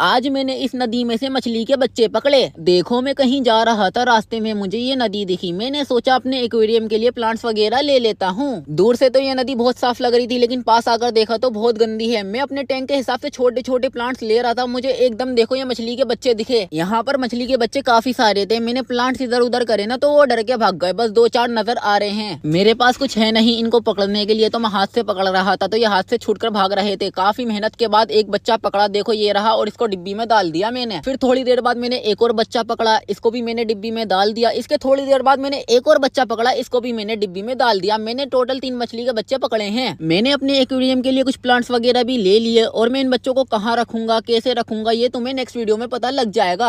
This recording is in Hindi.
आज मैंने इस नदी में से मछली के बच्चे पकड़े देखो मैं कहीं जा रहा था रास्ते में मुझे ये नदी दिखी मैंने सोचा अपने एक्वेरियम के लिए प्लांट्स वगैरह ले लेता हूँ दूर से तो ये नदी बहुत साफ लग रही थी लेकिन पास आकर देखा तो बहुत गंदी है मैं अपने टैंक के हिसाब से छोटे छोटे प्लांट्स ले रहा था मुझे एकदम देखो ये मछली के बच्चे दिखे यहाँ पर मछली के बच्चे काफी सारे थे मैंने प्लांट्स इधर उधर करे ना तो वो डर के भाग गए बस दो चार नजर आ रहे हैं मेरे पास कुछ है नहीं इनको पकड़ने के लिए तो मैं हाथ से पकड़ रहा था तो ये हाथ से छूट भाग रहे थे काफी मेहनत के बाद एक बच्चा पकड़ा देखो ये रहा और इसको डिब्बी में डाल दिया मैंने फिर थोड़ी देर बाद मैंने एक और बच्चा पकड़ा इसको भी मैंने डिब्बी में डाल दिया इसके थोड़ी देर बाद मैंने एक और बच्चा पकड़ा इसको भी मैंने डिब्बी में डाल दिया मैंने टोटल तीन मछली के बच्चे पकड़े हैं मैंने अपने एक्वेरियम के लिए कुछ प्लांट्स वगैरह भी ले लिए और मैं इन बच्चों को कहाँ रखूंगा कैसे रखूंगा ये तुम्हें नेक्स्ट वीडियो में पता लग जाएगा